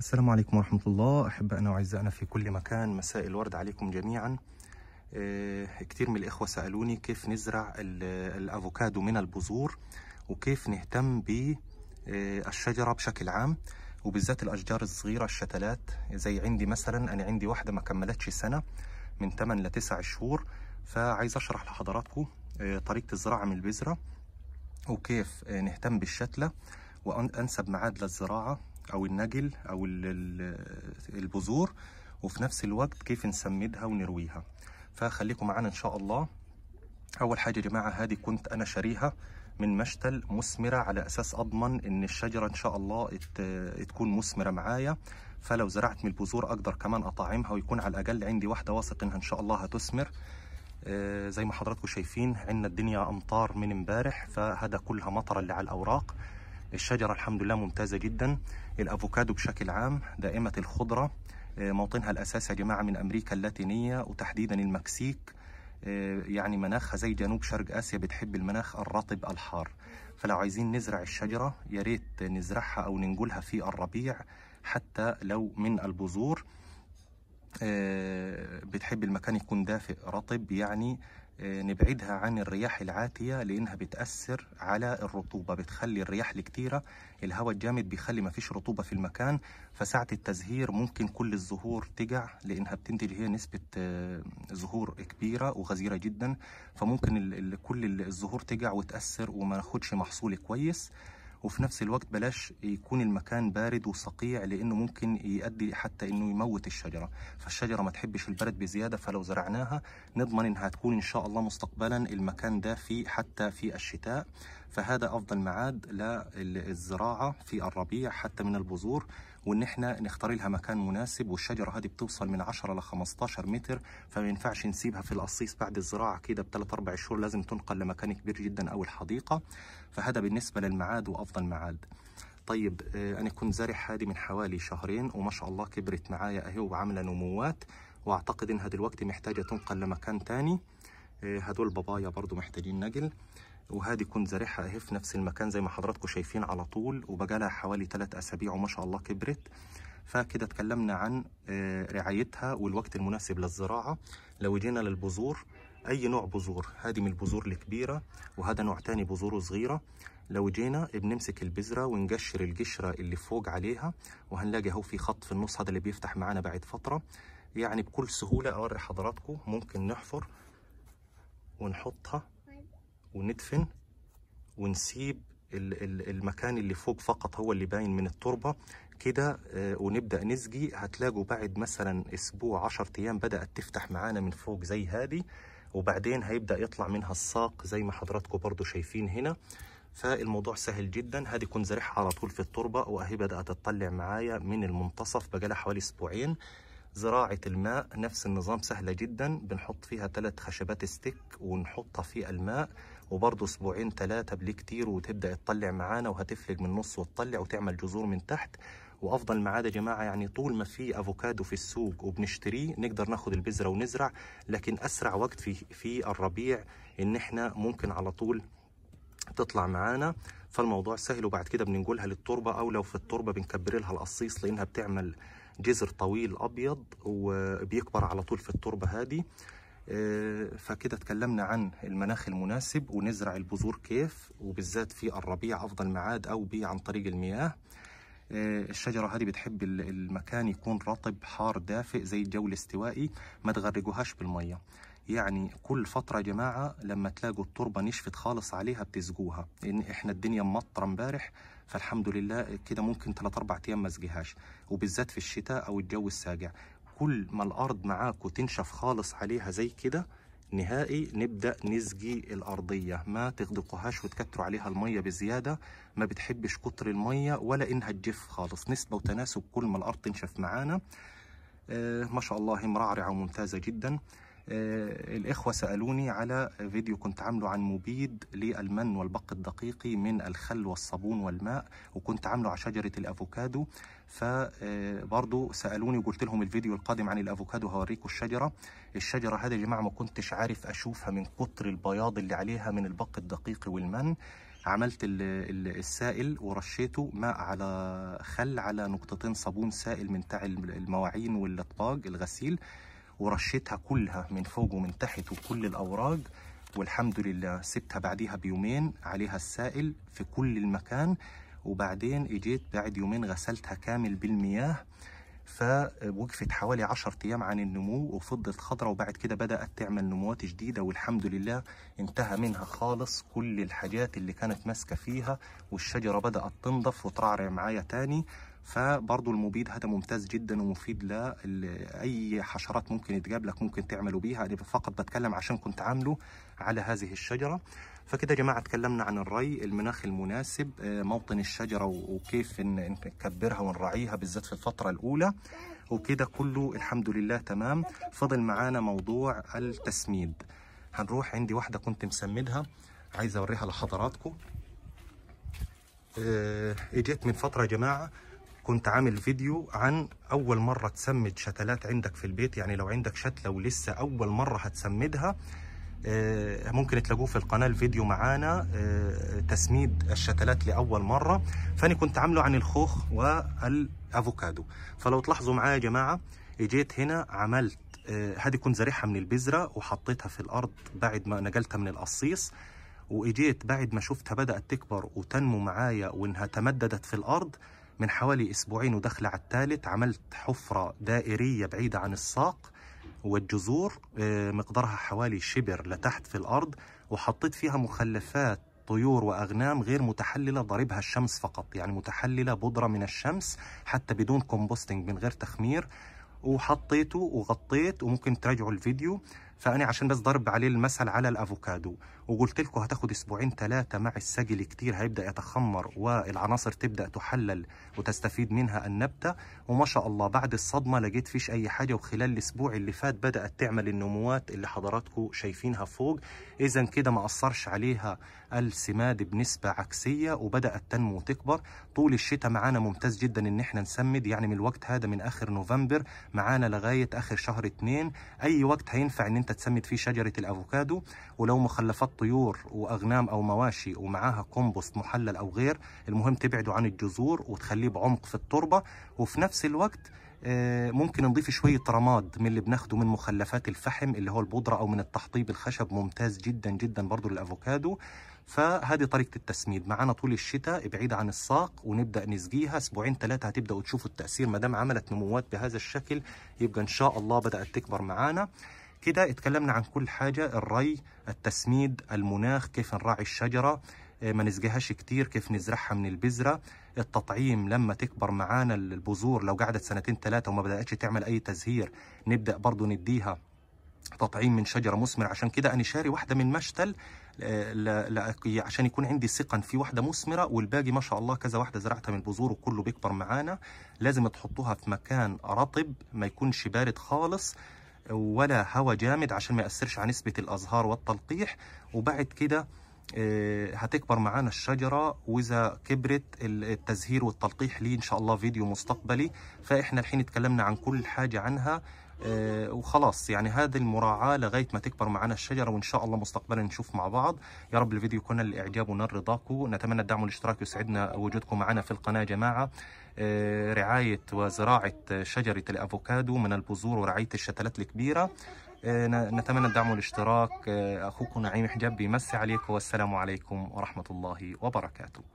السلام عليكم ورحمة الله أحبائنا وأعزائنا في كل مكان مساء الورد عليكم جميعا آه، كتير من الإخوة سألوني كيف نزرع الأفوكادو من البذور وكيف نهتم بالشجرة آه، بشكل عام وبالذات الأشجار الصغيرة الشتلات زي عندي مثلا أنا عندي واحدة ما كملتش سنة من 8 ل 9 شهور فعايز أشرح لحضراتكم آه، طريقة الزراعة من البذرة وكيف نهتم بالشتلة وأنسب معاد للزراعة او النجل او البذور وفي نفس الوقت كيف نسمدها ونرويها فخليكم معانا ان شاء الله اول حاجه يا جماعه هذه كنت انا شاريها من مشتل مثمره على اساس اضمن ان الشجره ان شاء الله تكون مثمره معايا فلو زرعت من البذور اقدر كمان اطعمها ويكون على الاقل عندي واحده واثق انها ان شاء الله هتثمر آه، زي ما حضراتكم شايفين عندنا الدنيا امطار من امبارح فهذا كلها مطره اللي على الاوراق الشجرة الحمد لله ممتازة جدا الأفوكادو بشكل عام دائمة الخضرة آه، موطنها الأساس يا جماعة من أمريكا اللاتينية وتحديدا المكسيك آه، يعني مناخها زي جنوب شرق آسيا بتحب المناخ الرطب الحار فلو عايزين نزرع الشجرة يا ريت نزرعها أو ننقلها في الربيع حتى لو من البذور آه، بتحب المكان يكون دافئ رطب يعني آه، نبعدها عن الرياح العاتية لأنها بتأثر على الرطوبة بتخلي الرياح الكتيرة الهواء الجامد بيخلي مفيش رطوبة في المكان فساعة التزهير ممكن كل الزهور تقع لأنها بتنتج هي نسبة آه، زهور كبيرة وغزيرة جدا فممكن كل الزهور تقع وتأثر وما ناخدش محصول كويس وفي نفس الوقت بلاش يكون المكان بارد وصقيع لانه ممكن يؤدي حتى انه يموت الشجره فالشجره ما تحبش البرد بزياده فلو زرعناها نضمن انها تكون ان شاء الله مستقبلا المكان ده في حتى في الشتاء فهذا افضل معاد للزراعه في الربيع حتى من البذور وان احنا نختار لها مكان مناسب والشجره هذه بتوصل من 10 ل 15 متر فما ينفعش نسيبها في القصيص بعد الزراعه كده بثلاث اربع شهور لازم تنقل لمكان كبير جدا او الحديقه فهذا بالنسبه للمعاد وافضل معاد. طيب آه، انا كنت زارع هذه من حوالي شهرين وما شاء الله كبرت معايا اهي وعامله نموات واعتقد انها دلوقتي محتاجه تنقل لمكان تاني هدول آه، بابايا برضو محتاجين نقل وهذه كنت زارعها اهي في نفس المكان زي ما حضراتكم شايفين على طول وبقالها حوالي 3 اسابيع وما شاء الله كبرت فكده اتكلمنا عن آه، رعايتها والوقت المناسب للزراعه لو جينا للبذور اي نوع بذور هذه من البذور الكبيره وهذا نوع تاني بذوره صغيره لو جينا بنمسك البذره ونقشر القشره اللي فوق عليها وهنلاقي اهو في خط في النص هذا اللي بيفتح معانا بعد فتره يعني بكل سهوله اوري حضراتكم ممكن نحفر ونحطها وندفن ونسيب المكان اللي فوق فقط هو اللي باين من التربة كده آه، ونبدأ نسجي هتلاقوا بعد مثلا أسبوع 10 أيام بدأت تفتح معانا من فوق زي هذه وبعدين هيبدأ يطلع منها الساق زي ما حضراتكم برضو شايفين هنا فالموضوع سهل جدا هذه كنت زرحها على طول في التربة وأهي بدأت تطلع معايا من المنتصف بقالها حوالي أسبوعين زراعة الماء نفس النظام سهلة جدا بنحط فيها ثلاث خشبات ستيك ونحطها في الماء وبرضه اسبوعين ثلاثة بالكتير وتبدأ تطلع معانا وهتفلق من النص وتطلع وتعمل جذور من تحت وافضل معاد يا جماعه يعني طول ما في افوكادو في السوق وبنشتريه نقدر ناخد البذره ونزرع لكن اسرع وقت في في الربيع ان احنا ممكن على طول تطلع معانا فالموضوع سهل وبعد كده بننقلها للتربه او لو في التربه بنكبر لها القصيص لانها بتعمل جذر طويل ابيض وبيكبر على طول في التربه هادي آه، فكده اتكلمنا عن المناخ المناسب ونزرع البذور كيف وبالذات في الربيع افضل معاد او بي عن طريق المياه آه، الشجرة هذه بتحب المكان يكون رطب حار دافئ زي الجو الاستوائي ما تغرقوهاش بالمية يعني كل فترة يا جماعة لما تلاقوا التربة نشفت خالص عليها بتسقوها لأن إحنا الدنيا مطرة امبارح فالحمد لله كده ممكن ثلاث أربع أيام ما سقيهاش وبالذات في الشتاء أو الجو الساقع كل ما الأرض معاكوا تنشف خالص عليها زي كده نهائي نبدأ نسقي الأرضية ما تغدقوهاش وتكتروا عليها المية بزيادة ما بتحبش كتر المية ولا إنها تجف خالص نسبة وتناسب كل ما الأرض تنشف معانا آه ما شاء الله مرعرعة وممتازة جداً آه، الإخوة سألوني على فيديو كنت عامله عن مبيد للمن والبق الدقيقي من الخل والصابون والماء وكنت عامله على شجرة الأفوكادو فبرضو آه، سألوني وقلت لهم الفيديو القادم عن الأفوكادو هوريكم الشجرة الشجرة هذه يا جماعة ما كنتش عارف أشوفها من كتر البياض اللي عليها من البق الدقيقي والمن عملت السائل ورشيته ماء على خل على نقطتين صابون سائل من تاع المواعين والاطباق الغسيل ورشيتها كلها من فوق ومن تحت وكل الأوراق والحمد لله سبتها بعديها بيومين عليها السائل في كل المكان وبعدين اجيت بعد يومين غسلتها كامل بالمياه فوقفت حوالي 10 ايام عن النمو وفضلت خضراء وبعد كده بدات تعمل نموات جديده والحمد لله انتهى منها خالص كل الحاجات اللي كانت ماسكه فيها والشجره بدات تنضف وترعرع معايا تاني فبرضه المبيد هذا ممتاز جدا ومفيد لأي حشرات ممكن تقابلك ممكن تعملوا بيها أنا فقط بتكلم عشان كنت عامله على هذه الشجرة فكده يا جماعة اتكلمنا عن الري المناخ المناسب آه، موطن الشجرة وكيف نكبرها ونراعيها بالذات في الفترة الأولى وكده كله الحمد لله تمام فضل معانا موضوع التسميد هنروح عندي واحدة كنت مسمدها عايز أوريها لحضراتكم آه، اجت من فترة يا جماعة كنت عامل فيديو عن اول مره تسمد شتلات عندك في البيت يعني لو عندك شتله ولسه اول مره هتسمدها آه، ممكن تلاقوه في القناه الفيديو معانا آه، تسميد الشتلات لاول مره فانا كنت عامله عن الخوخ والافوكادو فلو تلاحظوا معايا يا جماعه اجيت هنا عملت آه، هذه كنت زارعها من البذره وحطيتها في الارض بعد ما نقلتها من القصيص واجيت بعد ما شفتها بدات تكبر وتنمو معايا وانها تمددت في الارض من حوالي أسبوعين ودخل على الثالث عملت حفرة دائرية بعيدة عن الساق والجذور آه، مقدارها حوالي شبر لتحت في الأرض وحطيت فيها مخلفات طيور وأغنام غير متحللة ضاربها الشمس فقط يعني متحللة بودرة من الشمس حتى بدون كومبوستنج من غير تخمير وحطيته وغطيت وممكن تراجعوا الفيديو فانا عشان بس ضرب عليه المثل على الافوكادو وقلت لكم هتاخد اسبوعين ثلاثه مع السجل كتير هيبدا يتخمر والعناصر تبدا تحلل وتستفيد منها النبته وما شاء الله بعد الصدمه لقيت فيش اي حاجه وخلال الاسبوع اللي فات بدات تعمل النموات اللي حضراتكم شايفينها فوق اذا كده ما اثرش عليها السماد بنسبة عكسية وبدأت تنمو وتكبر طول الشتاء معانا ممتاز جدا ان احنا نسمد يعني من الوقت هذا من اخر نوفمبر معانا لغاية اخر شهر اتنين اي وقت هينفع ان انت تسمد فيه شجرة الافوكادو ولو مخلفات طيور واغنام او مواشي ومعاها كومبوست محلل او غير المهم تبعده عن الجذور وتخليه بعمق في التربة وفي نفس الوقت آه، ممكن نضيف شوية رماد من اللي بناخده من مخلفات الفحم اللي هو البودرة أو من التحطيب الخشب ممتاز جدا جدا برضو للأفوكادو فهذه طريقه التسميد معانا طول الشتاء بعيد عن الساق ونبدا نسقيها اسبوعين ثلاثه هتبداوا تشوفوا التاثير ما دام عملت نموات بهذا الشكل يبقى ان شاء الله بدات تكبر معانا كده اتكلمنا عن كل حاجه الري التسميد المناخ كيف نراعي الشجره آه، ما نسقيهاش كتير كيف نزرعها من البذرة التطعيم لما تكبر معانا البذور لو قعدت سنتين ثلاثة وما بدأتش تعمل أي تزهير نبدأ برضو نديها تطعيم من شجره مثمر عشان كده انا شاري واحده من مشتل آه، عشان يكون عندي سقن في واحده مثمره والباقي ما شاء الله كذا واحده زرعتها من بذور وكله بيكبر معانا لازم تحطوها في مكان رطب ما يكونش بارد خالص ولا هواء جامد عشان ما ياثرش على نسبه الازهار والتلقيح وبعد كده آه، هتكبر معانا الشجرة وإذا كبرت التزهير والتلقيح ليه إن شاء الله فيديو مستقبلي فإحنا الحين اتكلمنا عن كل حاجة عنها آه، وخلاص يعني هذه المراعاه لغايه ما تكبر معنا الشجره وان شاء الله مستقبلا نشوف مع بعض يا رب الفيديو يكون الاعجاب ونال رضاكم نتمنى الدعم والاشتراك يسعدنا وجودكم معنا في القناه جماعه آه، رعايه وزراعه شجره الافوكادو من البذور ورعايه الشتلات الكبيره آه، نتمنى الدعم والاشتراك اخوكم نعيم حجاب بيمسي عليكم والسلام عليكم ورحمه الله وبركاته